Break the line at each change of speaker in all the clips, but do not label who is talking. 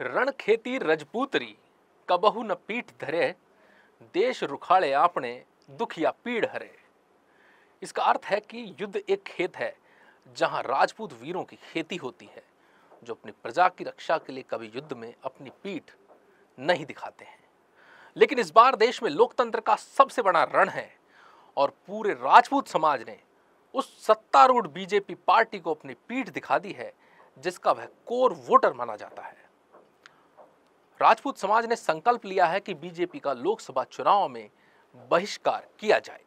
रण खेती रजपूतरी कबहू न पीठ धरे देश रुखाड़े आपने दुख या पीड़ हरे इसका अर्थ है कि युद्ध एक खेत है जहां राजपूत वीरों की खेती होती है जो अपनी प्रजा की रक्षा के लिए कभी युद्ध में अपनी पीठ नहीं दिखाते हैं लेकिन इस बार देश में लोकतंत्र का सबसे बड़ा रण है और पूरे राजपूत समाज ने उस सत्तारूढ़ बीजेपी पार्टी को अपनी पीठ दिखा दी है जिसका वह कोर वोटर माना जाता है राजपूत समाज ने संकल्प लिया है कि बीजेपी का लोकसभा चुनाव में बहिष्कार किया जाए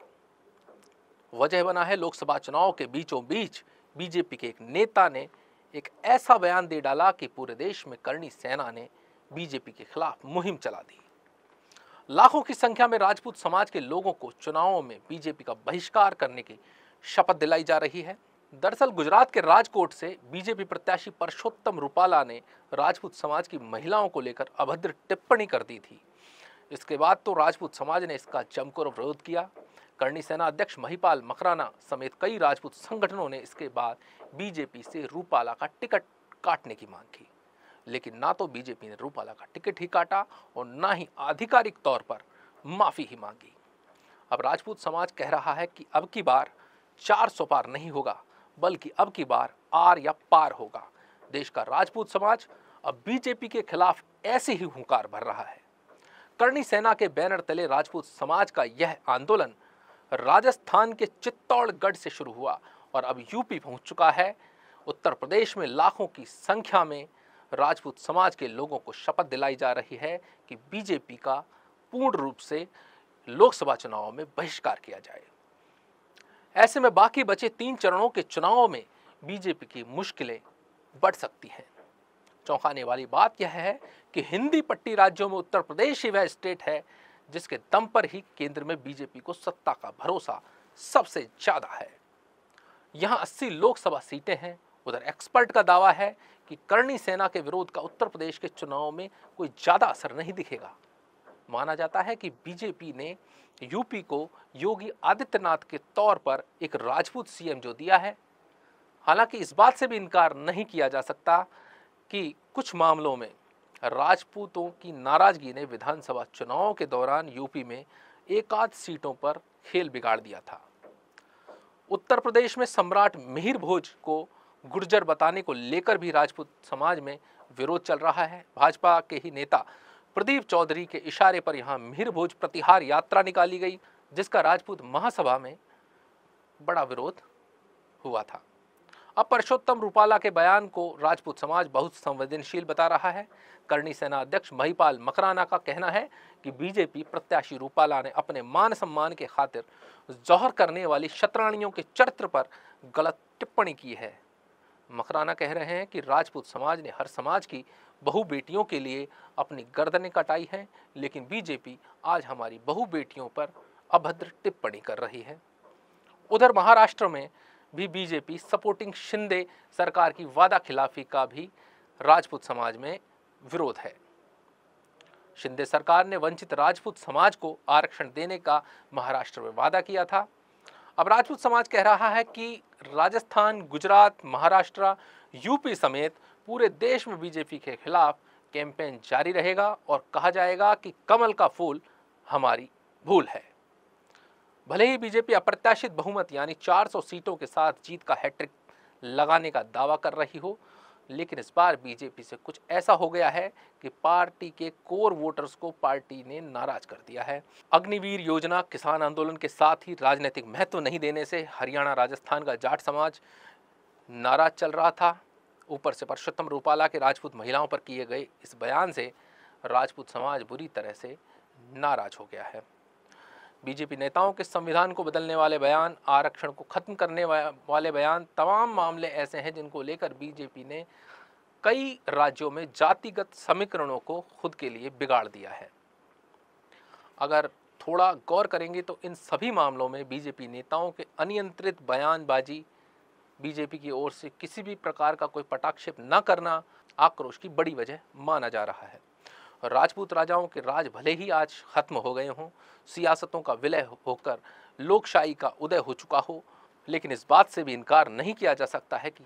वजह बना है लोकसभा चुनाव के बीचों बीच बीजेपी के एक नेता ने एक ऐसा बयान दे डाला कि पूरे देश में करणी सेना ने बीजेपी के खिलाफ मुहिम चला दी लाखों की संख्या में राजपूत समाज के लोगों को चुनावों में बीजेपी का बहिष्कार करने की शपथ दिलाई जा रही है दरअसल गुजरात के राजकोट से बीजेपी प्रत्याशी परशोत्तम रूपाला ने राजपूत समाज की महिलाओं को लेकर अभद्र टिप्पणी कर दी थी इसके बाद तो राजपूत समाज ने इसका जमकर विरोध किया करणी सेना अध्यक्ष महिपाल मकराना समेत कई राजपूत संगठनों ने इसके बाद बीजेपी से रूपाला का टिकट काटने की मांग की लेकिन ना तो बीजेपी ने रूपाला का टिकट ही काटा और ना ही आधिकारिक तौर पर माफ़ी ही मांगी अब राजपूत समाज कह रहा है कि अब की बार चार सौ पार नहीं होगा बल्कि अब की बार आर या पार होगा देश का राजपूत समाज अब बीजेपी के खिलाफ ऐसे ही हुंकार भर रहा है करणी सेना के बैनर तले राजपूत समाज का यह आंदोलन राजस्थान के चित्तौड़गढ़ से शुरू हुआ और अब यूपी पहुंच चुका है उत्तर प्रदेश में लाखों की संख्या में राजपूत समाज के लोगों को शपथ दिलाई जा रही है कि बीजेपी का पूर्ण रूप से लोकसभा चुनाव में बहिष्कार किया जाए ऐसे में बाकी बचे तीन चरणों के चुनावों में बीजेपी की मुश्किलें बढ़ सकती हैं चौंकाने वाली बात यह है कि हिंदी पट्टी राज्यों में उत्तर प्रदेश ही वह स्टेट है जिसके दम पर ही केंद्र में बीजेपी को सत्ता का भरोसा सबसे ज़्यादा है यहाँ 80 लोकसभा सीटें हैं उधर एक्सपर्ट का दावा है कि करणी सेना के विरोध का उत्तर प्रदेश के चुनाव में कोई ज़्यादा असर नहीं दिखेगा माना जाता है कि बीजेपी ने यूपी को योगी आदित्यनाथ के तौर पर एक राजपूत सीएम जो दिया है हालांकि इस बात से भी इनकार नहीं किया जा सकता कि कुछ मामलों में राजपूतों की नाराज़गी ने विधानसभा चुनावों के दौरान यूपी में एकाध सीटों पर खेल बिगाड़ दिया था उत्तर प्रदेश में सम्राट मिहिर भोज को गुर्जर बताने को लेकर भी राजपूत समाज में विरोध चल रहा है भाजपा के ही नेता प्रदीप चौधरी के इशारे पर यहाँ मिहिर भोज प्रतिहार यात्रा निकाली गई जिसका राजपूत महासभा में बड़ा विरोध हुआ था अब परशोत्तम रूपाला के बयान को राजपूत समाज बहुत संवेदनशील बता रहा है करणी सेना अध्यक्ष महिपाल मकराना का कहना है कि बीजेपी प्रत्याशी रूपाला ने अपने मान सम्मान के खातिर जौहर करने वाली शत्राणियों के चरित्र पर गलत टिप्पणी की है मकराना कह रहे हैं कि राजपूत समाज ने हर समाज की बहु बेटियों के लिए अपनी गर्दनें कटाई हैं लेकिन बीजेपी आज हमारी बहु बेटियों पर अभद्र टिप्पणी कर रही है उधर महाराष्ट्र में भी बीजेपी सपोर्टिंग शिंदे सरकार की वादा खिलाफी का भी राजपूत समाज में विरोध है शिंदे सरकार ने वंचित राजपूत समाज को आरक्षण देने का महाराष्ट्र में वादा किया था अब राजपूत समाज कह रहा है कि राजस्थान गुजरात महाराष्ट्र यूपी समेत पूरे देश में बीजेपी के खिलाफ कैंपेन जारी रहेगा और कहा जाएगा कि कमल का फूल हमारी भूल है भले ही बीजेपी अप्रत्याशित बहुमत यानी 400 सीटों के साथ जीत का हैट्रिक लगाने का दावा कर रही हो लेकिन इस बार बीजेपी से कुछ ऐसा हो गया है कि पार्टी के कोर वोटर्स को पार्टी ने नाराज कर दिया है अग्निवीर योजना किसान आंदोलन के साथ ही राजनीतिक महत्व नहीं देने से हरियाणा राजस्थान का जाट समाज नाराज चल रहा था ऊपर से परसोत्तम रूपाला के राजपूत महिलाओं पर किए गए इस बयान से राजपूत समाज बुरी तरह से नाराज हो गया है बीजेपी नेताओं के संविधान को बदलने वाले बयान आरक्षण को खत्म करने वाले बयान तमाम मामले ऐसे हैं जिनको लेकर बीजेपी ने कई राज्यों में जातिगत समीकरणों को खुद के लिए बिगाड़ दिया है अगर थोड़ा गौर करेंगे तो इन सभी मामलों में बीजेपी नेताओं के अनियंत्रित बयानबाजी बीजेपी की ओर से किसी भी प्रकार का कोई पटाक्षेप न करना आक्रोश की बड़ी वजह माना जा रहा है राजपूत राजाओं के राज भले ही आज खत्म हो गए हों सियासतों का विलय होकर लोकशाही का उदय हो चुका हो लेकिन इस बात से भी इनकार नहीं किया जा सकता है कि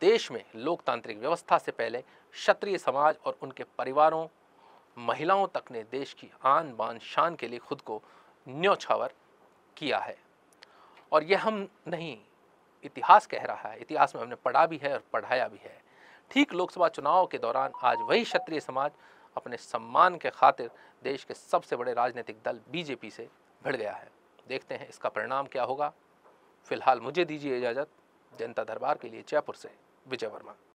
देश में लोकतांत्रिक व्यवस्था से पहले क्षत्रिय समाज और उनके परिवारों महिलाओं तक ने देश की आन बान शान के लिए खुद को न्योछावर किया है और यह हम नहीं इतिहास कह रहा है इतिहास में हमने पढ़ा भी है और पढ़ाया भी है ठीक लोकसभा चुनाव के दौरान आज वही क्षत्रिय समाज अपने सम्मान के खातिर देश के सबसे बड़े राजनीतिक दल बीजेपी से भिड़ गया है देखते हैं इसका परिणाम क्या होगा फिलहाल मुझे दीजिए इजाज़त जनता दरबार के लिए जयपुर से विजय वर्मा